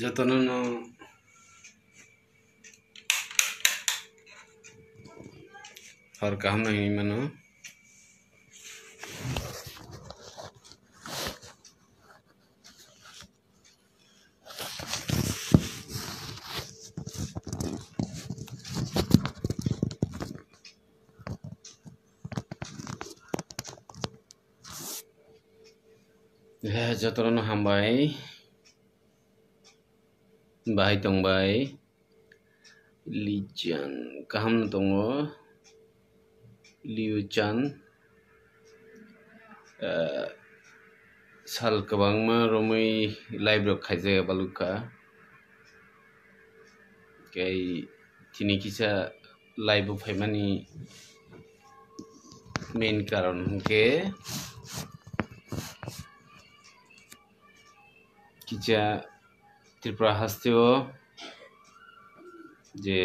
jatana na harga kaam nahi mana ya jatana na hambai bahai tong bai li chan kaham tong o liu chan sal kabang ma romai live rok khaje baluka kai tini kisa live phai mani main karon ke kisa Tripura হাসতেও যে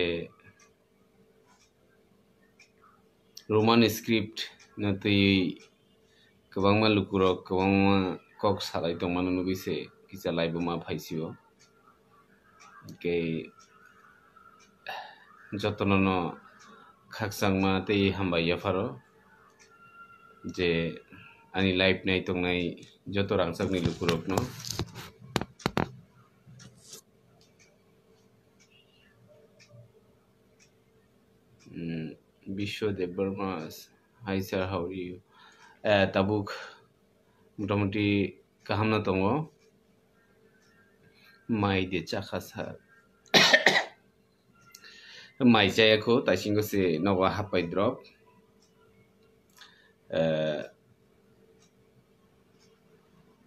Roman script নাতই গোবাংমা লুকুরক গোবাংমা কক সালাই তংমানো নুগিছে কিচা লাইবো মা ফাইসিও কে যত্ন ন খাকসাংমা তেই হামবাই ইয়াফারো যে আনি লাইফ নাই তংনাই যত রাংসাকনি লুকুরক ন Bishwa Debbarma hi sir how you তাবুক মোটামুটি তঙ মাই দে চাখা স্যার মাই চাই এখন তাইসিং গসে নগা হাপাই দ্রব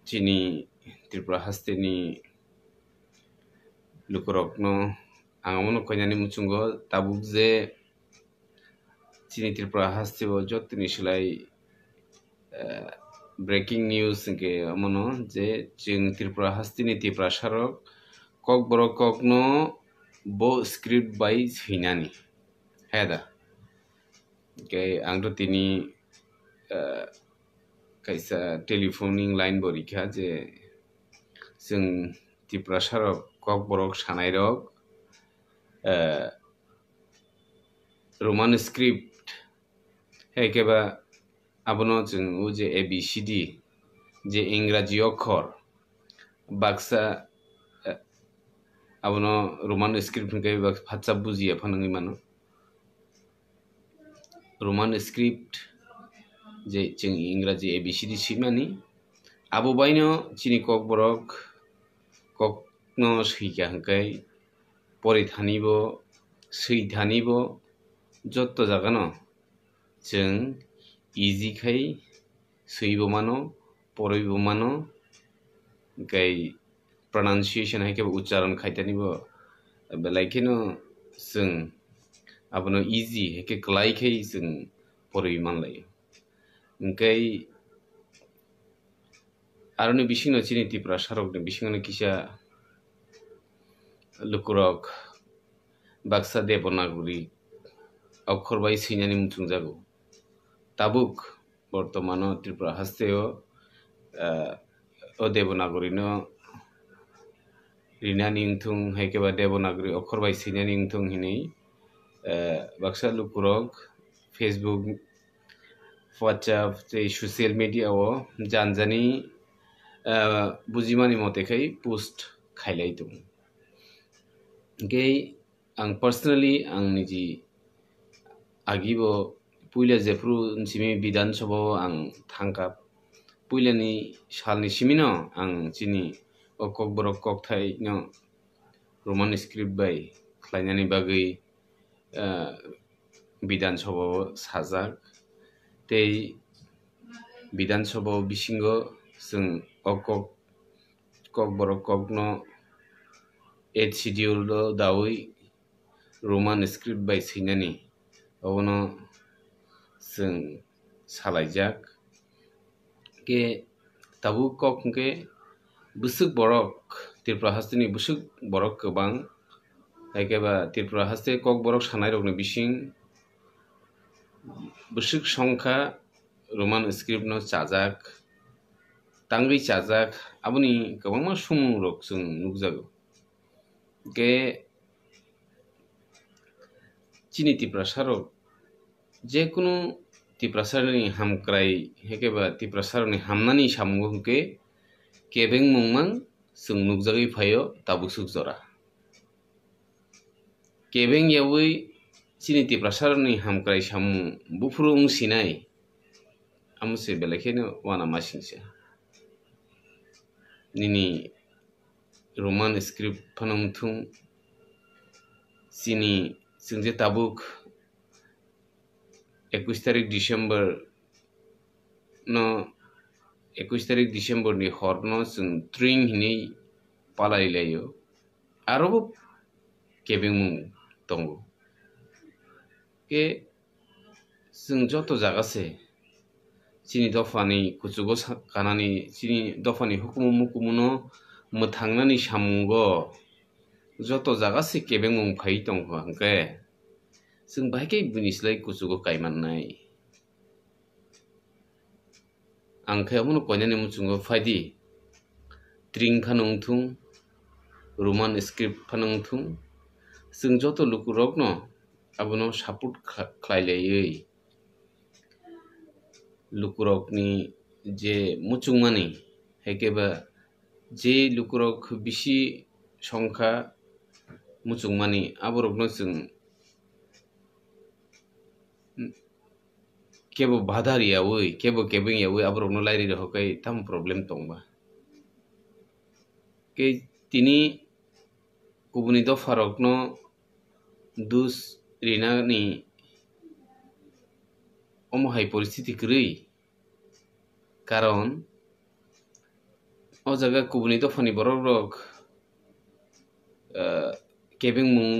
চিনি ত্রিপুরা হাস্তে হাস্তেনি লুকরকনো আঙামনো কইনানি মুচুঙ্গ তাবুক যে চিনিটির হাসছি বল যতনি শিলাই ব্রেকিং নিউজ কে মন যে চিনিটির চিং ত্রিপুরা নীতি প্রসারক কক বড় কগ্ন বো স্ক্রিপ্ট বাই হিনানি হ্যাঁ কে গে আংটো তিনি কাইসা টেলিফোনিং লাইন বরিখা যে जों त्रिपुरा सारक कक बरक सानायरक रोमान स्क्रिप्ट একেবা আপনার ও যে এ বি সি ডি যে ইংরাজি অক্ষর বাক্সা আবনো রোমান স্ক্রিপ্ট ফাচ্চা বুঝিয়ে ফানাঙ্গি মানো রোমান স্ক্রিপ্ট যে চিং ইংরাজি এ বি সি ডি সিমানি আবো বাইনো চিনি কক বরক কক সৈকা হাঙ্কাই পরে থানিব সৈ থানিব যত জাগানো जों इजिखै सुइबमानो परइबमानो गाय प्रनाउंसिएशन है के उच्चारण खाइतानि बो जों आबनो इजि हेके क्लाइखै जों परइमान लायो ओंखाय आरोनो बिसिंनो चिनि तिप्रा सारकनो बिसिंनो किसा लुकुरक बाक्सा देबनागुरि अक्षर बाय सैनानै मुथुं जागौ তাবুক বর্তমান ত্রিপুরা হাসতেও ও দেবনাগরীন রিনা নিংথুং হাইকেবা দেবনাগরী অক্ষর বাই সিনা নিংথুং হিনেই বাক্সা লুকুরক ফেসবুক হোয়াটসঅ্যাপ এই সোশ্যাল মিডিয়াও জানজানি বুঝিমানি মতেখাই পোস্ট খাইলাই দং গে आं पार्सनेलि आं निजे পুইলে জেফ্রু চিমি বিধানসভাও আং থাকাপ পুইলে নি সালনি সিমিন আং চিনি অকক বরক কক থাই রোমান স্ক্রিপ্ট বাই খাই বাকি বিধানসভাও সাজাক তেই বিধানসভাও বিসিংগ জং অকক কক বরক কক ন এড শিডিউল দাউই রোমান স্ক্রিপ্ট বাই সৈনানি অবন जों सालायजाक के ताबु कक के बुसुक बरक त्रिपुरा हस्तिनि बुसुक बरक गोबां हायकेबा त्रिपुरा हस्ते कक बरक सानाय रगनो बिसिं बुसुक সংখ্যা রোমান স্ক্রিপ্ট ন চাজাক তাংরি চাজাক আপনি सुम रोग जों नुकजागौ के चिनिति प्रसारक जेखुनु ती प्रसारनि हामक्राय हेखेबा ती प्रसारनि हामनानि सामुगो हंखे केबें मुंमां जों नुगजागै फायो ताबुसुक जरा केबें यावै सिनि ती प्रसारनि हामक्राय सामु बुफुरुं सिनाय আমসে বেলেখেনে ওয়ানা মাসিনসে নিনি রোমান স্ক্রিপ্ট ফানামথুম সিনি जों जे ताबुक একৈছ তাৰিখ ডিচেম্বৰ ন একৈছ তাৰিখ ডিচেম্বৰনি হৰ্ণ চুং ত্ৰিংখিনি পালাইলাইও আৰু কেবিং মোং দ जों जत जागासे जिनि दफानि खुसुगो खानानै जिनि दफानि हुकुम मुकुमुनो मोथांनानै सामुग जत जागासे केबेङ खायि दङ हांखे जों बाहायखै बुनिस्लाय गुसुखौ गायमाननाय आंखायावमोन गयनानै मुसुंगो फायदि ट्रिं फानंथुं রোমান স্ক্রিপ্ট ফানংথুং जों जत लुकु रग्न आबनो सापर्ट ख्लायलायै লুকুরকনি যে মুচুংমানি হেকেবা যে লুকুরক বেশি সংখ্যা মুচুংমানি আবরগ্ন जों kebo badar yawi kebo kebing yawi abro no lairi ro kai tam problem tongba ke tini kubuni to farok no dus rina ni omo hai poristiti krui karon o jaga kubuni to fani borok rok kebing mung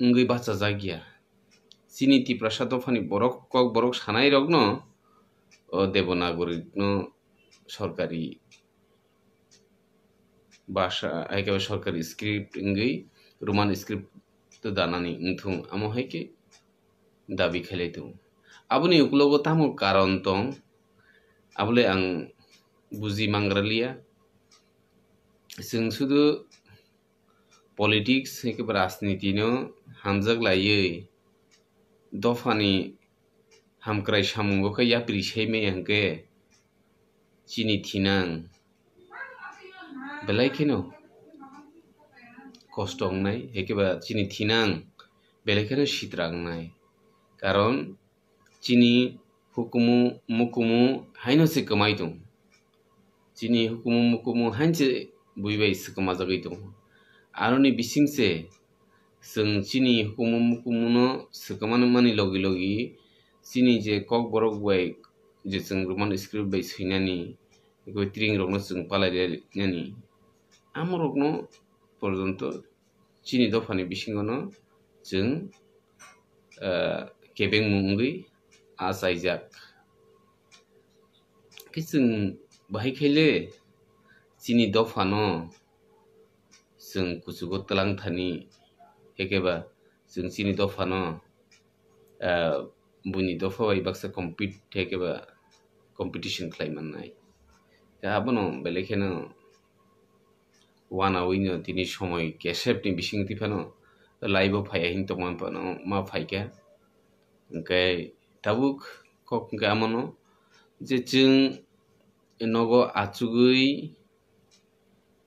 ngui bacha jagia চিনিতি প্রসাদ ফানি বরক Kokborok সানাই রগ্ন দেবনাগরিক সরকারি বাসা একেবারে সরকারি script ইঙ্গি Roman script তো দানানি ইংথুম আম হাইকে দাবি খেলাইতু আবুনি উকলব তামু কারণ তং আবলে আং বুঝি মাংরালিয়া जों सुदु पलिटिक्स एखेबारे राजनितिनो हामजागलायै dofani hamkrai samung khe yapri seimai hingke chini thinang belai kheno কষ্ট অংনাই একেবারে চিনি থিনাং বেলেখানে শীতরাংনাই কারণ চিনি হুকুমু মুকুমু হাইনসে কমাই দং চিনি হুকুমু মুকুমু হাইনসে বুইবাই সকমা জাগাই দং আরো নি বিসিংসে जों चिनि हुकुमु मुकुमुनो सोखामानो मानि लगे लगे चिनि जे कक बरक बाय जे जों रुमान स्क्रिप्ट बाय सैनानि बेखौ त्रिं रगनो जों पालायनानि आम रगनो पर्यन्त चिनि दफानि बिसिङावनो जों गेबें मुङै आजायजाक जों बाहायखायले चिनि दफानो जों कुसुगो तलांथानि ekeba sini dofa no buni dofa wa ibaksa compete ekeba competition claim nai abono belekeno wana wino tini somoy kesep ni bising tipano laibo phaya hin to mon pano ma phaika angkai tabuk kok gamono যে চিং নগ আচুগুই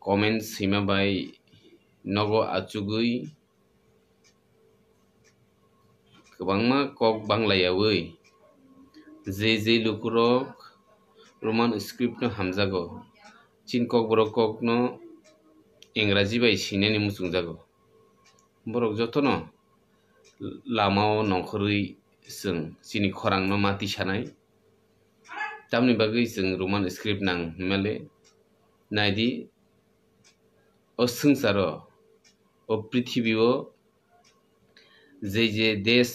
comment সিমাবাই নগ আচুগুই kabangma kok banglaya woi zz lukurok roman script no hamza go chin kok borok kok no ingraji bai sineni musung jago borok jotono lamao nongkhurui sung sini khorang no mati sanai tamni bagui sung roman script nang male naidi osung saro o prithibi o যে যে দেশ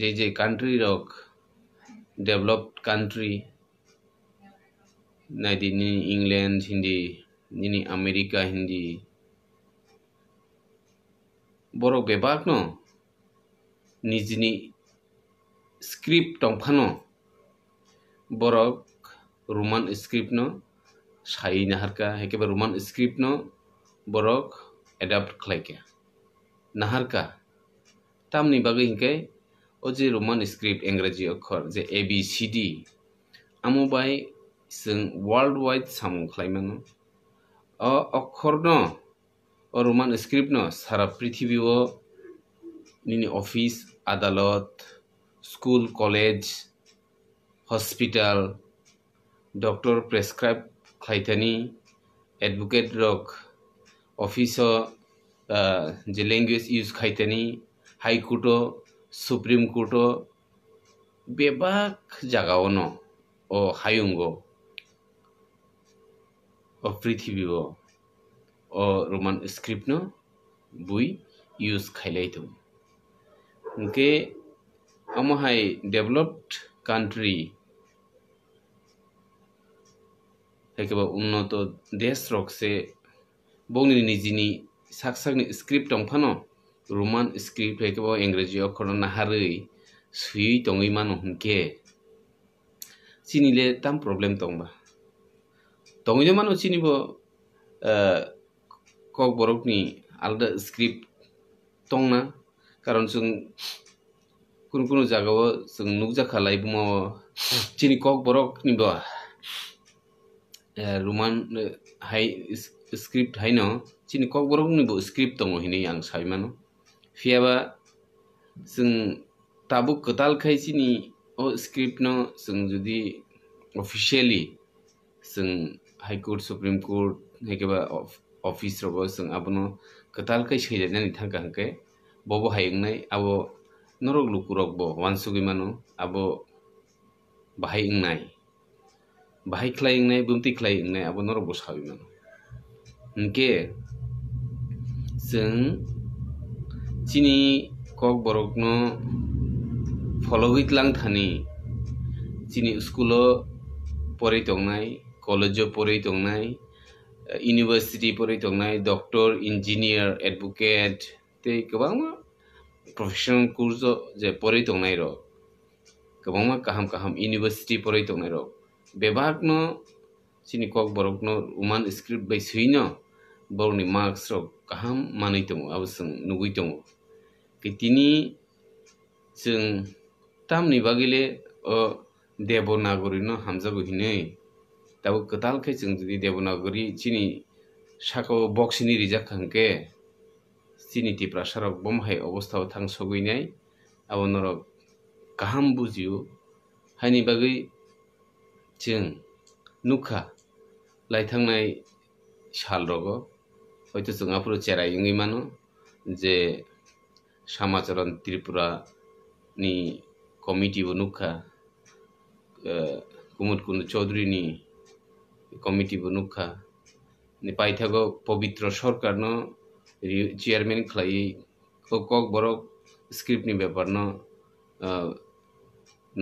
যে যে country রক developed country নাই England Hindi নিনি America Hindi বড় ব্যাপার ন নিজনি স্ক্রিপ্ট টংফানো বড় রোমান স্ক্রিপ্ট ন সাই নাহারকা একেবারে রোমান স্ক্রিপ্ট ন এডাপ্ট খাইকা নাহারকা टर्म निबागे हिके ओ जे रोमन स्क्रिप्ट इंग्रजी अक्षर जे ए बी सी डी आमो बाय सिं वर्ल्ड वाइड सामु खलायमान अ अक्षर न ओ रोमन स्क्रिप्ट न सारा पृथ्वी ओ निनि ऑफिस अदालत school college hospital doctor prescribe खाइथानी एडवोकेट रक ऑफिस जे लैंग्वेज यूज खाइथानी হাইকোর্টও সুপ্রিম কোর্টও বেবাক জাগাওনো ও হায়ুঙ্গ ও পৃথিবীব ও রোমান স্ক্রিপ্ট বুই ইউজ খাইলাই তো উনকে আমহাই ডেভেলপড কান্ট্রি একেবারে উন্নত দেশ রকসে বংনি নিজিনি সাকসাকনি স্ক্রিপ্ট দंफानो रोमान स्क्रिप्ट है क्या वो इंग्रजी अक्षर नहारे सुई तोंगी मानो हमके सीनीले तम प्रॉब्लम तोंगा तोंगी जो मानो सीनी वो कॉक बोरोक नी अलग स्क्रिप्ट तोंग ना कारण सुन कुन कुन जगह वो सुन नुक्जा खालाई बुमा वो सीनी कॉक बोरोक नी बा रोमान हाई स्क्रिप्ट है ना सीनी कॉक बोरोक नी बो स्क्रिप्ट तोंगो हिने यंग साइमानो fiaba sung tabu kotal kai sini o script no sung judi officially sung high court supreme court hake ba of, office ro sung abono kotal kai sheje nani thanka hake bobo haing nai abo norok luku rok bo wansugi manu abo bahai ing nai bahai khlai ing nai bumti khlai ing nai abo norok bo sabi manu nke sung chini kok borokno folowitlang thani chini skulo pori tongnai college pori tongnai university pori tongnai doctor engineer advocate te kobang professional course je pori tongnai ro kobang kaham kaham university pori tongnai ro bebagno chini kok borokno uman script bai suino borni marks ro kaham manitong abusung nugui tongo তিনি जों तामनि बागिले देबनागरिनो हामजाबोहैनै दाबो गोदालखै जों जुदि देबनागरि चिनि साखौ बक्सिनि रिजाखांके चिनि टिप्रा सारक बमहाय अबस्थायाव थां सगैनाय आबनरक गाहाम बुजियो हायनि बागै जों नुखा लायथांनाय साल रग হয়তো চুঙাফুরু চেরাই ইঙ্গি মানো যে সামাচরণ ত্রিপুরা নি কমিটি বনুখা কুমুদ কুন্দ চৌধুরী নি কমিটি বনুখা পাই পাইথাগ পবিত্র সরকার ন চেয়ারম্যান খাই কক বড় নি ব্যাপার ন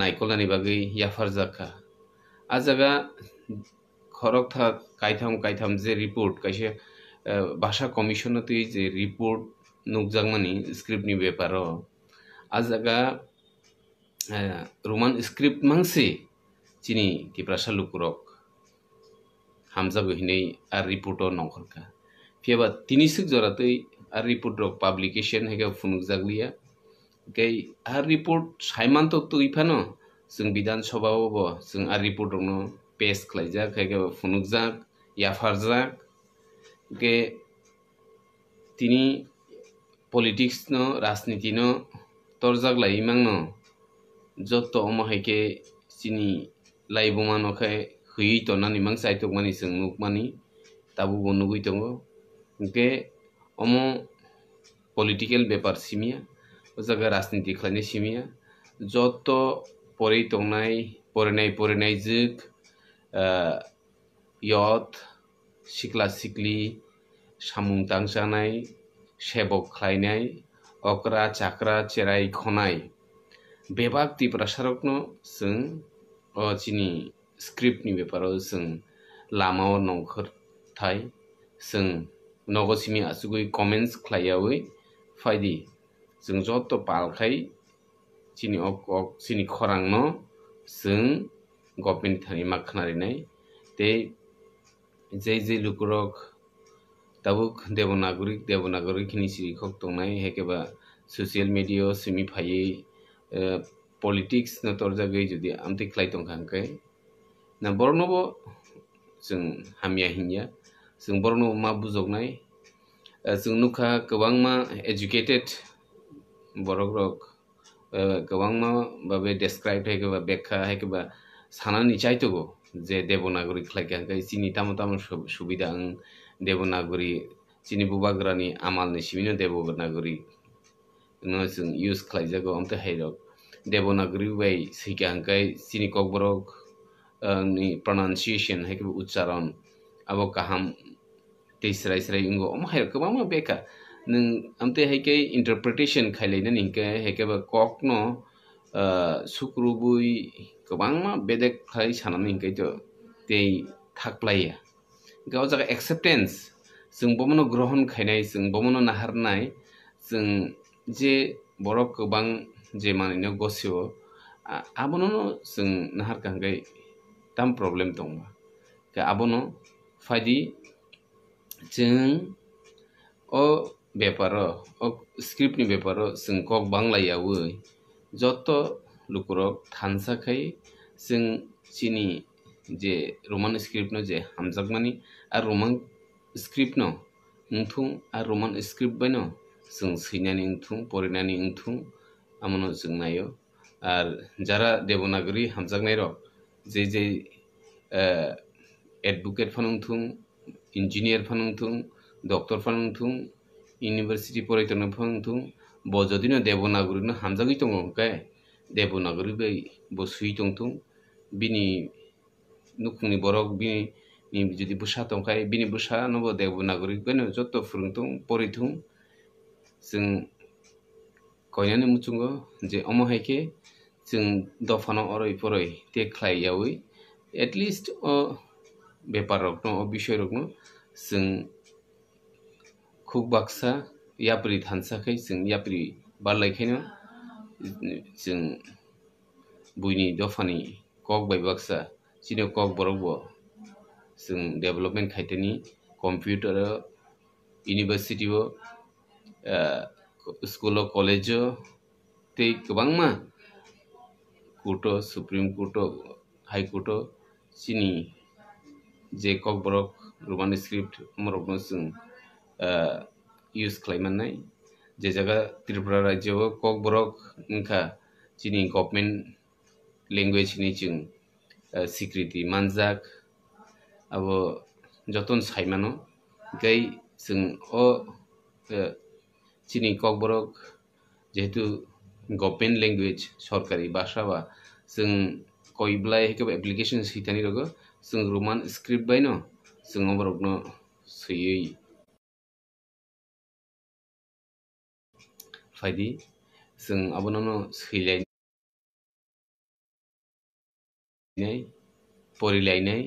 নাইকলানি বাকি ইয়াফার জাখা আর জায়গা খরক থাক কাইথাম কাইথাম যে রিপোর্ট কাইসে ভাষা কমিশন তুই যে রিপোর্ট नुकजागमानी स्क्रिप्टनि बेपाराव आजागा रोमान स्क्रिप्ट मांसे चिनि किप्रासा लुकुरक हामजाबो हिनै आर रिपोर्टो नखरखा फियाबा तिनिसुक जरातै आर रिपोर्ट रक पाब्लिकेशन हेगा फुनुकजागलिया गाय आर रिपोर्ट साइमान्त तो इफानो जों बिधान सभाबो जों आर रिपोर्ट रकनो पेश खालायजाक हेगा फुनुकजाक याफारजाक गे তিনি પોલિટિક્સનો રાજનીતિનો તરજાગલાઈ માંગનો joto oma haike chini laibumano khe hui to nani mang sai tok mani sung nuk mani tabu bo nugui tongo ke omo political bepar simia o jaga rajniti khlaine simia joto porei tongnai porinai porinai juk yot sikla sikli samung tangsanai সেবক খাইনাই অকরা চাকরা চেরাই খনাই বেবাক দীপ্রাসারক নিনি script ব্যাপার যামাও নাই যগসিমি আসুগুই comments খাইয়াবই ফাইদি যত জত পালখাই চিনি অক চিনি খরাং ন গভর্নমেন্ট থানি মাখনারিনাই যে যে লুকুরক tabuk devonagorik devonagorik khini siri khok tongnai hekeba social media simi phai politics na torjagei jodi amti khlai tongkhangkai na bornobo जों हामिया हिनिया जों बरनो मा बुजगनाय जों नुखा गोबां मा एजुकेटेड बरक रक गोबां मा बाबे डेसक्राइब हेकेबा बेखा हेकेबा सानानै चाइतगो जे देबनागरिक लाइक सिनि तामो तामो सुबिदा आं देब'नागरि जोंनि बुबाग्रानि आमालनि सिबिनो देब'नागरि जों इउज खालायजागौ ओमफ्राय हायरक देब'नागरि बाय सैखांखाय जोंनि ककबरक नि प्रनाउन्सिएसन हायखौ उच्चारण अब गाहाम दैस्राय स्राय इंगो अम हायर गोबां बेखा नों ओमफ्राय हायखै इन्टारप्रिटेसन खालायनो निंखै हायखैबा कक न सुक्रुबुय गोबां बेदेक खालाय सानानै हिंखायथ' दै gawo jaga acceptance jeung bomono grohon khainai jeung bomono naharnai jeung je borok kobang je manino gosio abono no jeung nahar kangai tam problem dong ba ka abono fadi jeung o beparo o script ni beparo jeung kok bangla yawoi joto lukurok thansa khai jeung sini જે Roman સ્ક્રિપ્ટનો જે હાमजाबमानि आरो Roman स्क्रिप्टनो ओंथुं आरो Roman script बायनो जों सैनानै ओंथुं फरायनानै ओंथुं আমনো जों নাইও আর যারা দেবনাগরী হামজাগনাইর যে যে এডভোকেট ফানুংথুং ইঞ্জিনিয়ার ফানুংথুং ডক্টর ফানুংথুং ইউনিভার্সিটি পড়াইতন ফানুংথুং ব যদিন দেবনাগরীন হামজাগৈ দङ কে দেবনাগরী बै বসুই দংথুং বিনি nukhungni borok bini ni jodi busa tongkhai bini busa nobo devonagorik beno joto furungtung porithung जों কয়নানি মুচুঙ্গ যে অমহাইকে जों দফানো অরই পরই তে খ্লাই ইয়াউই এটলিস্ট ও ব্যাপার রকম ও বিষয় রকম जों খুব বাক্সা ইয়াপরি ধানসাখাই जों ইয়াপরি বারলাইখাইনো जों बुइनि दफानि कक बाय बाक्सा senior kok borok bo sung development khaitani computer university eh, bo school college তে গোবাং মা কোর্ট সুপ্রিম কোর্ট হাইকোর্ট চিনি যে কক বরক রোমান স্ক্রিপ্ট মরক जों ইউজ খালাमनाय যে জায়গা ত্রিপুরা রাজ্যেও কক বরক ইনকা চিনি গভর্নমেন্ট ল্যাঙ্গুয়েজनि जों सिक्रिति मानजाक अब जतन सैमानो गई जो चीनी ककबरक जेहेतु गवर्नमेंट लैंगुएज सरकारी भाषा बा जो कयब्ला एप्लीकेशन सैतानी रोग जो रोमान स्क्रिप्ट बैन जो बरक सही फायदी जो अब सैलैन परिलायनाय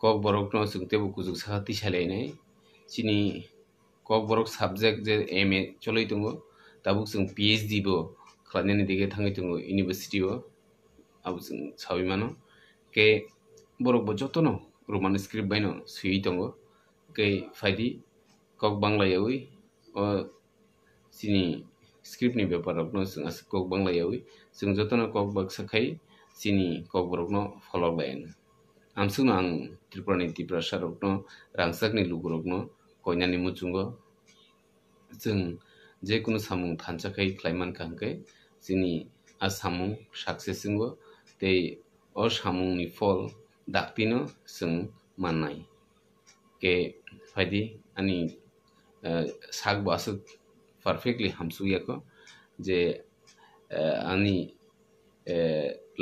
कक बरक नसुंग तेबो कुजुक साहा तिसायलायनाय सिनि कक बरक साबजेक्ट जे एम ए चलै दङ दाबुक जों पि एइच डि बो खालामनानै दिगे थाङै दङ इउनिभार्सिटिबो आबो जों साबिमानो के बरकबो जतन रमान स्क्रिप्ट बायनो सुयै दङ के फायदि कक बांलायावै सिनि स्क्रिप्टनि बेपाराव जों आसि कक बांलायावै जों जतन कक बाक्साखाय sini kokorokno folorbayan. Amsung ang Tripurani Tiprasha rokno rangsakni lugu rokno koinani muchungo jeng jekuno samung thanchakai khlaiman kangke sini asamung saksesingo tei অসামুংনি ফল ডাকতিনো जों মাননাই কে ফাইদি আনি শাক বাস পারফেক্টলি হামসুয়াকো যে আনি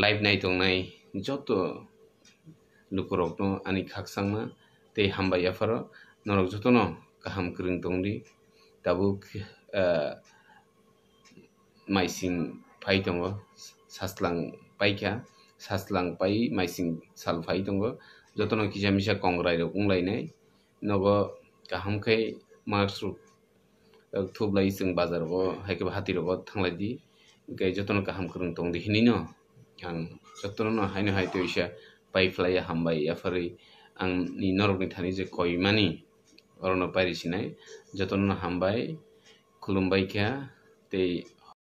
लाइफ नायतोंनाय जत लुकुरक नो आनि खाकसांना तै हामबाय आफार नरक जतन काहाम क्रिं तंदि दाबो माइसिं फाइ दङ सास्लां पाइख्या सास्लां पाइ माइसिं साल फाइ दङ जतन किसा मिसा कंग्राय रगुंलायनाय नगो काहामखै मार्सु थुबलाइ जों बाजाराव हायखै हातिराव थांलायदि गाय जतन काहाम क्रिं तंदि हिनिनो आं जतननो हायनो हायतो इसा बायफ्लायो हामबाय याफारै आंनि नरकनि थानि जे कयमानि अरन' बायरिसिनाय जतननो हामबाय खुलुमबायखा दे